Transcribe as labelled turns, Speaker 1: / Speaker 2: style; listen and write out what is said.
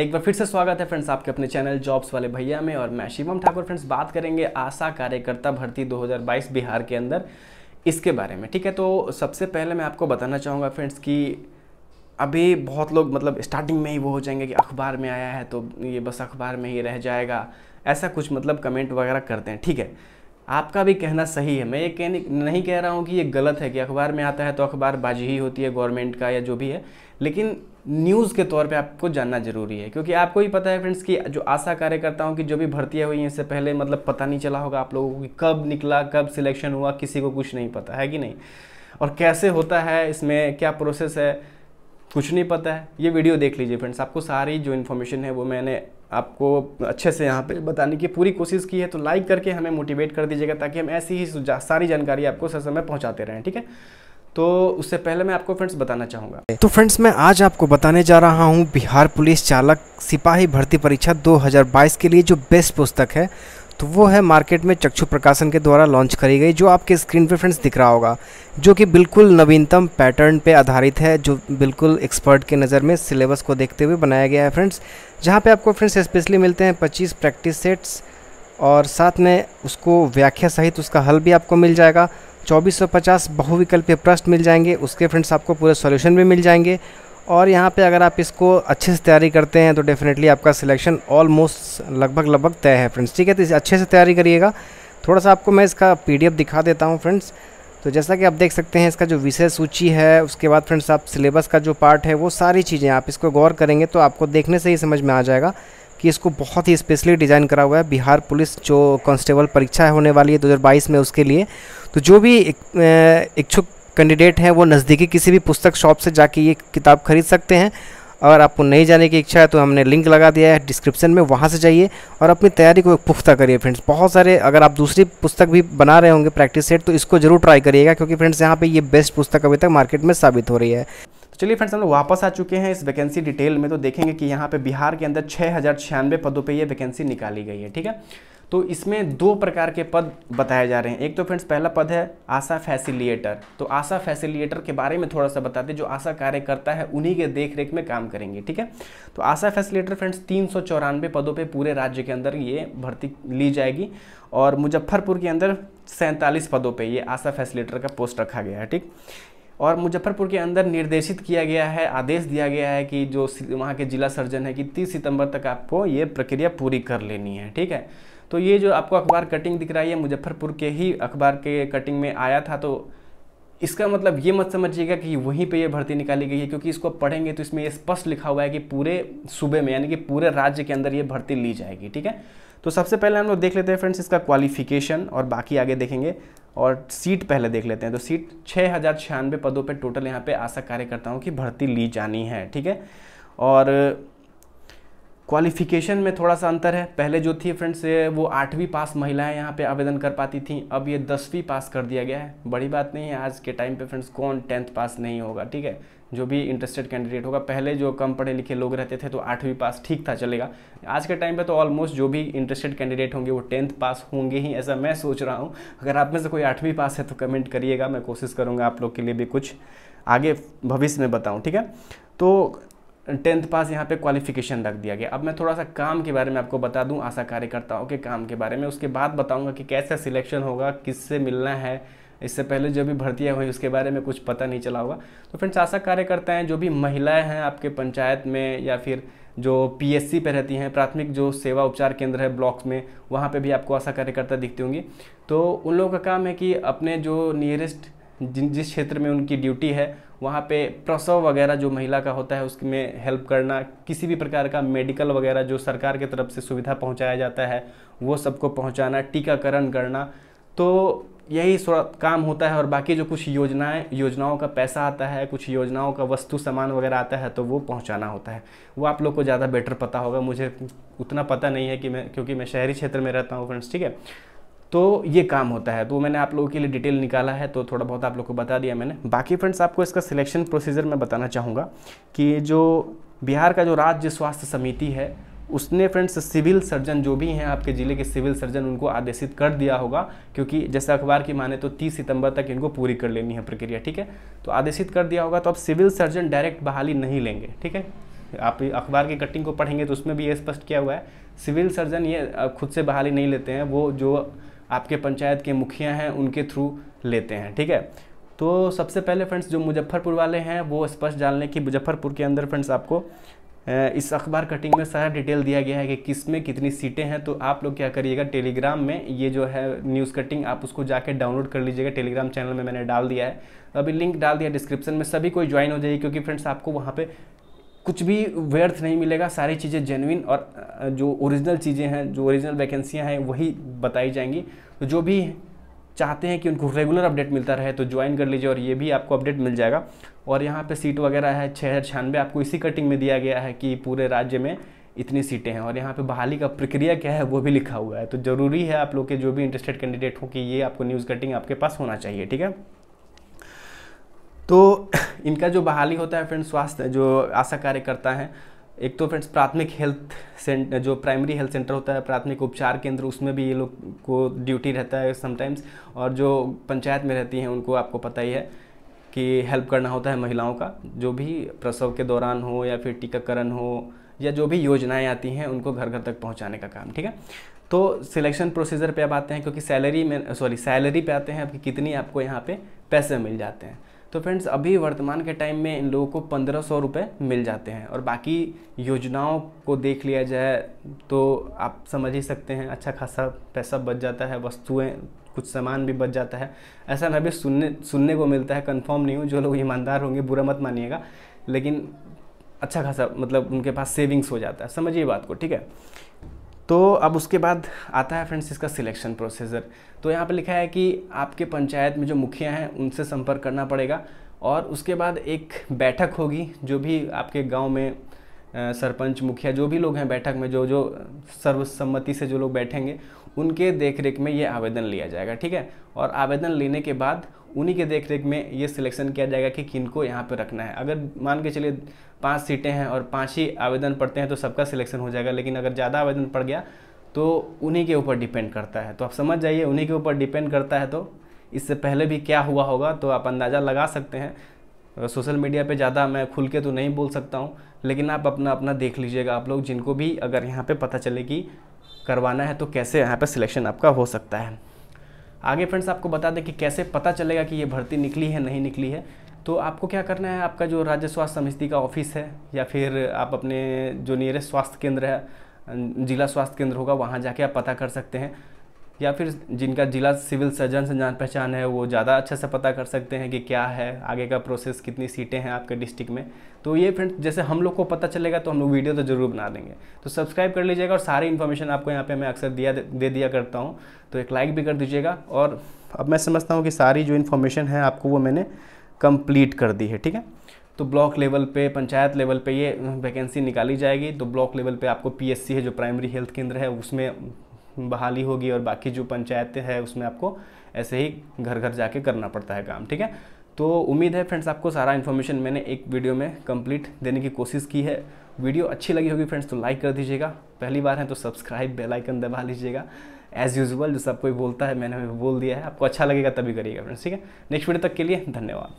Speaker 1: एक बार फिर से स्वागत है फ्रेंड्स आपके अपने चैनल जॉब्स वाले भैया में और मैं शिवम ठाकुर फ्रेंड्स बात करेंगे आशा कार्यकर्ता भर्ती 2022 बिहार के अंदर इसके बारे में ठीक है तो सबसे पहले मैं आपको बताना चाहूँगा फ्रेंड्स कि अभी बहुत लोग मतलब स्टार्टिंग में ही वो हो जाएंगे कि अखबार में आया है तो ये बस अखबार में ही रह जाएगा ऐसा कुछ मतलब कमेंट वगैरह करते हैं ठीक है आपका भी कहना सही है मैं ये कह नहीं कह रहा हूँ कि ये गलत है कि अखबार में आता है तो अखबार बाजी ही होती है गवर्नमेंट का या जो भी है लेकिन न्यूज़ के तौर पे आपको जानना जरूरी है क्योंकि आपको ही पता है फ्रेंड्स कि जो आशा कार्यकर्ताओं की जो भी भर्तियाँ हुई हैं इससे पहले मतलब पता नहीं चला होगा आप लोगों को कब निकला कब सिलेक्शन हुआ किसी को कुछ नहीं पता है कि नहीं और कैसे होता है इसमें क्या प्रोसेस है कुछ नहीं पता है ये वीडियो देख लीजिए फ्रेंड्स आपको सारी जो इन्फॉर्मेशन है वो मैंने आपको अच्छे से यहाँ पे बताने की पूरी कोशिश की है तो लाइक करके हमें मोटिवेट कर दीजिएगा ताकि हम ऐसी ही सारी जानकारी आपको सर समय पहुँचाते रहें ठीक है तो उससे पहले मैं आपको फ्रेंड्स बताना चाहूँगा
Speaker 2: तो फ्रेंड्स मैं आज आपको बताने जा रहा हूँ बिहार पुलिस चालक सिपाही भर्ती परीक्षा 2022 के लिए जो बेस्ट पुस्तक है तो वो है मार्केट में चक्षु प्रकाशन के द्वारा लॉन्च करी गई जो आपके स्क्रीन पे फ्रेंड्स दिख रहा होगा जो कि बिल्कुल नवीनतम पैटर्न पे आधारित है जो बिल्कुल एक्सपर्ट के नज़र में सिलेबस को देखते हुए बनाया गया है फ्रेंड्स जहाँ पे आपको फ्रेंड्स स्पेशली मिलते हैं 25 प्रैक्टिस सेट्स और साथ में उसको व्याख्या सहित उसका हल भी आपको मिल जाएगा 2450 बहुविकल्पीय प्रश्न मिल जाएंगे उसके फ्रेंड्स आपको पूरे सॉल्यूशन भी मिल जाएंगे और यहाँ पे अगर आप इसको अच्छे से तैयारी करते हैं तो डेफिनेटली आपका सिलेक्शन ऑलमोस्ट लगभग लगभग तय है फ्रेंड्स ठीक है तो इसे अच्छे से तैयारी करिएगा थोड़ा सा आपको मैं इसका पी दिखा देता हूँ फ्रेंड्स तो जैसा कि आप देख सकते हैं इसका जो विषय सूची है उसके बाद फ्रेंड्स आप सिलेबस का जो पार्ट है वो सारी चीज़ें आप इसको गौर करेंगे तो आपको देखने से ही समझ में आ जाएगा कि इसको बहुत ही स्पेशली डिज़ाइन करा हुआ है बिहार पुलिस जो कांस्टेबल परीक्षा होने वाली है दो में उसके लिए तो जो भी इच्छुक कैंडिडेट हैं वो नज़दीकी किसी भी पुस्तक शॉप से जाके ये किताब खरीद सकते हैं अगर आपको नहीं जाने की इच्छा है तो हमने लिंक लगा दिया है डिस्क्रिप्शन में वहाँ से जाइए और अपनी तैयारी को पुख्ता करिए फ्रेंड्स बहुत सारे अगर आप दूसरी पुस्तक भी बना रहे होंगे प्रैक्टिस सेट तो इसको जरूर ट्राई करिएगा क्योंकि फ्रेंड्स यहाँ पे ये बेस्ट पुस्तक अभी तक मार्केट में साबित हो रही है
Speaker 1: चलिए फ्रेंड्स हम लोग वापस आ चुके हैं इस वैकेंसी डिटेल में तो देखेंगे कि यहाँ पे बिहार के अंदर छः हज़ार छियानवे पदों पे ये वैकेंसी निकाली गई है ठीक है तो इसमें दो प्रकार के पद बताए जा रहे हैं एक तो फ्रेंड्स पहला पद है आशा फैसिलिएटर तो आशा फैसिलिएटर के बारे में थोड़ा सा बताते जो आशा कार्यकर्ता है उन्हीं के देख रेख में काम करेंगे ठीक है तो आशा फैसिलिएटर फ्रेंड्स तीन पदों पर पूरे राज्य के अंदर ये भर्ती ली जाएगी और मुजफ्फरपुर के अंदर सैंतालीस पदों पर ये आशा फैसिलिएटर का पोस्ट रखा गया है ठीक और मुजफ्फरपुर के अंदर निर्देशित किया गया है आदेश दिया गया है कि जो वहाँ के जिला सर्जन है कि तीस सितंबर तक आपको ये प्रक्रिया पूरी कर लेनी है ठीक है तो ये जो आपको अखबार कटिंग दिख रहा है मुजफ्फरपुर के ही अखबार के कटिंग में आया था तो इसका मतलब ये मत समझिएगा कि वहीं पे ये भर्ती निकाली गई है क्योंकि इसको पढ़ेंगे तो इसमें ये स्पष्ट लिखा हुआ है कि पूरे सूबे में यानी कि पूरे राज्य के अंदर ये भर्ती ली जाएगी ठीक है तो सबसे पहले हम लोग देख लेते हैं फ्रेंड्स इसका क्वालिफिकेशन और बाकी आगे देखेंगे और सीट पहले देख लेते हैं तो सीट छः हज़ार छियानवे पदों पे टोटल यहाँ पे आशा कार्यकर्ताओं की भर्ती ली जानी है ठीक है और क्वालिफिकेशन में थोड़ा सा अंतर है पहले जो थी फ्रेंड्स वो आठवीं पास महिलाएं यहाँ पे आवेदन कर पाती थी अब ये दसवीं पास कर दिया गया है बड़ी बात नहीं है आज के टाइम पे फ्रेंड्स कौन टेंथ पास नहीं होगा ठीक है जो भी इंटरेस्टेड कैंडिडेट होगा पहले जो कम पढ़े लिखे लोग रहते थे तो आठवीं पास ठीक था चलेगा आज के टाइम पे तो ऑलमोस्ट जो भी इंटरेस्टेड कैंडिडेट होंगे वो टेंथ पास होंगे ही ऐसा मैं सोच रहा हूँ अगर आप में से कोई आठवीं पास है तो कमेंट करिएगा मैं कोशिश करूँगा आप लोग के लिए भी कुछ आगे भविष्य में बताऊँ ठीक है तो टेंथ पास यहाँ पे क्वालिफिकेशन रख दिया गया अब मैं थोड़ा सा काम के बारे में आपको बता दूँ आशा कार्यकर्ताओं के काम के बारे में उसके बाद बताऊँगा कि कैसा सिलेक्शन होगा किससे मिलना है इससे पहले जो भी भर्तियाँ हुई उसके बारे में कुछ पता नहीं चला होगा तो फ्रेंड्स आशा कार्यकर्ता हैं जो भी महिलाएं हैं आपके पंचायत में या फिर जो पीएससी पर रहती हैं प्राथमिक जो सेवा उपचार केंद्र है ब्लॉक्स में वहाँ पे भी आपको आशा कार्यकर्ता दिखती होंगी तो उन लोगों का काम है कि अपने जो नियरेस्ट जिन जिस क्षेत्र में उनकी ड्यूटी है वहाँ पे प्रसव वगैरह जो महिला का होता है उसमें हेल्प करना किसी भी प्रकार का मेडिकल वगैरह जो सरकार की तरफ से सुविधा पहुँचाया जाता है वो सबको पहुँचाना टीकाकरण करना तो यही काम होता है और बाकी जो कुछ योजनाएं योजनाओं का पैसा आता है कुछ योजनाओं का वस्तु सामान वगैरह आता है तो वो पहुंचाना होता है वो आप लोग को ज़्यादा बेटर पता होगा मुझे उतना पता नहीं है कि मैं क्योंकि मैं शहरी क्षेत्र में रहता हूँ फ्रेंड्स ठीक है तो ये काम होता है तो मैंने आप लोगों के लिए डिटेल निकाला है तो थोड़ा बहुत आप लोग को बता दिया मैंने बाकी फ्रेंड्स आपको इसका सिलेक्शन प्रोसीजर मैं बताना चाहूँगा कि जो बिहार का जो राज्य स्वास्थ्य समिति है उसने फ्रेंड्स सिविल सर्जन जो भी हैं आपके ज़िले के सिविल सर्जन उनको आदेशित कर दिया होगा क्योंकि जैसे अखबार की माने तो 30 सितंबर तक इनको पूरी कर लेनी है प्रक्रिया ठीक है तो आदेशित कर दिया होगा तो अब सिविल सर्जन डायरेक्ट बहाली नहीं लेंगे ठीक है आप अखबार की कटिंग को पढ़ेंगे तो उसमें भी ये स्पष्ट किया हुआ है सिविल सर्जन ये खुद से बहाली नहीं लेते हैं वो जो आपके पंचायत के मुखिया हैं उनके थ्रू लेते हैं ठीक है तो सबसे पहले फ्रेंड्स जो मुजफ्फरपुर वाले हैं वो स्पष्ट जान लें कि मुजफ्फरपुर के अंदर फ्रेंड्स आपको इस अखबार कटिंग में सारा डिटेल दिया गया है कि किस में कितनी सीटें हैं तो आप लोग क्या करिएगा टेलीग्राम में ये जो है न्यूज़ कटिंग आप उसको जाके डाउनलोड कर लीजिएगा टेलीग्राम चैनल में मैंने डाल दिया है तो अभी लिंक डाल दिया डिस्क्रिप्शन में सभी कोई ज्वाइन हो जाइए क्योंकि फ्रेंड्स आपको वहाँ पर कुछ भी व्यर्थ नहीं मिलेगा सारी चीज़ें जेनविन और जो ओरिजिनल चीज़ें हैं जो ओरिजिनल वैकेंसियाँ हैं वही बताई जाएंगी तो जो भी चाहते हैं कि उनको रेगुलर अपडेट मिलता रहे तो ज्वाइन कर लीजिए और ये भी आपको अपडेट मिल जाएगा और यहाँ पे सीट वगैरह है छः हज़ार छियानवे आपको इसी कटिंग में दिया गया है कि पूरे राज्य में इतनी सीटें हैं और यहाँ पे बहाली का प्रक्रिया क्या है वो भी लिखा हुआ है तो ज़रूरी है आप लोग के जो भी इंटरेस्टेड कैंडिडेट हो कि ये आपको न्यूज़ कटिंग आपके पास होना चाहिए ठीक है तो इनका जो बहाली होता है फ्रेंड्स स्वास्थ्य जो आशा कार्यकर्ता है एक तो फ्रेंड्स प्राथमिक हेल्थ सेंटर जो प्राइमरी हेल्थ सेंटर होता है प्राथमिक उपचार केंद्र उसमें भी ये लोग को ड्यूटी रहता है समटाइम्स और जो पंचायत में रहती हैं उनको आपको पता ही है कि हेल्प करना होता है महिलाओं का जो भी प्रसव के दौरान हो या फिर टीकाकरण हो या जो भी योजनाएं आती हैं उनको घर घर तक पहुंचाने का काम ठीक है तो सिलेक्शन प्रोसीजर पे अब आते हैं क्योंकि सैलरी में सॉरी सैलरी पे आते हैं अब कितनी आपको यहाँ पे पैसे मिल जाते हैं तो फ्रेंड्स अभी वर्तमान के टाइम में इन लोगों को पंद्रह सौ रुपये मिल जाते हैं और बाकी योजनाओं को देख लिया जाए तो आप समझ ही सकते हैं अच्छा खासा पैसा बच जाता है वस्तुएँ कुछ सामान भी बच जाता है ऐसा भी सुनने सुनने को मिलता है कंफर्म नहीं हूँ जो लोग ईमानदार होंगे बुरा मत मानिएगा लेकिन अच्छा खासा मतलब उनके पास सेविंग्स हो जाता है समझिए बात को ठीक है तो अब उसके बाद आता है फ्रेंड्स इसका सिलेक्शन प्रोसीजर तो यहाँ पर लिखा है कि आपके पंचायत में जो मुखिया हैं उनसे संपर्क करना पड़ेगा और उसके बाद एक बैठक होगी जो भी आपके गांव में सरपंच मुखिया जो भी लोग हैं बैठक में जो जो सर्वसम्मति से जो लोग बैठेंगे उनके देखरेख में ये आवेदन लिया जाएगा ठीक है और आवेदन लेने के बाद उन्हीं के देखरेख में ये सिलेक्शन किया जाएगा कि किन को यहाँ पर रखना है अगर मान के चलिए पाँच सीटें हैं और पाँच ही आवेदन पड़ते हैं तो सबका सिलेक्शन हो जाएगा लेकिन अगर ज़्यादा आवेदन पड़ गया तो उन्हीं के ऊपर डिपेंड करता है तो आप समझ जाइए उन्हीं के ऊपर डिपेंड करता है तो इससे पहले भी क्या हुआ होगा तो आप अंदाज़ा लगा सकते हैं सोशल मीडिया पे ज़्यादा मैं खुल के तो नहीं बोल सकता हूँ लेकिन आप अपना अपना देख लीजिएगा आप लोग जिनको भी अगर यहाँ पे पता चले कि करवाना है तो कैसे यहाँ पे सिलेक्शन आपका हो सकता है आगे फ्रेंड्स आपको बता दें कि कैसे पता चलेगा कि ये भर्ती निकली है नहीं निकली है तो आपको क्या करना है आपका जो राज्य स्वास्थ्य समिति का ऑफिस है या फिर आप अपने जो नियरेस्ट स्वास्थ्य केंद्र है जिला स्वास्थ्य केंद्र होगा वहाँ जाके आप पता कर सकते हैं या फिर जिनका जिला सिविल सर्जन से जान पहचान है वो ज़्यादा अच्छे से पता कर सकते हैं कि क्या है आगे का प्रोसेस कितनी सीटें हैं आपके डिस्ट्रिक्ट में तो ये फ्रेंड जैसे हम लोग को पता चलेगा तो हम लोग वीडियो तो ज़रूर बना देंगे तो सब्सक्राइब कर लीजिएगा और सारी इन्फॉर्मेशन आपको यहाँ पर मैं अक्सर दिया दे दिया करता हूँ तो एक लाइक भी कर दीजिएगा और अब मैं समझता हूँ कि सारी जो इन्फॉर्मेशन है आपको वो मैंने कंप्लीट कर दी है ठीक है तो ब्लॉक लेवल पे पंचायत लेवल पे ये वैकेंसी निकाली जाएगी तो ब्लॉक लेवल पे आपको पीएससी है जो प्राइमरी हेल्थ केंद्र है उसमें बहाली होगी और बाकी जो पंचायतें हैं उसमें आपको ऐसे ही घर घर जाके करना पड़ता है काम ठीक है तो उम्मीद है फ्रेंड्स आपको सारा इन्फॉर्मेशन मैंने एक वीडियो में कंप्लीट देने की कोशिश की है वीडियो अच्छी लगी होगी फ्रेंड्स तो लाइक कर दीजिएगा पहली बार है तो सब्सक्राइब बेल आइकन दबा लीजिएगा एज़ यूजुअल जो सब कोई बोलता है मैंने हमें बोल दिया है आपको अच्छा लगेगा तभी करिएगा फ्रेंड्स ठीक है नेक्स्ट वीडियो तक के लिए धन्यवाद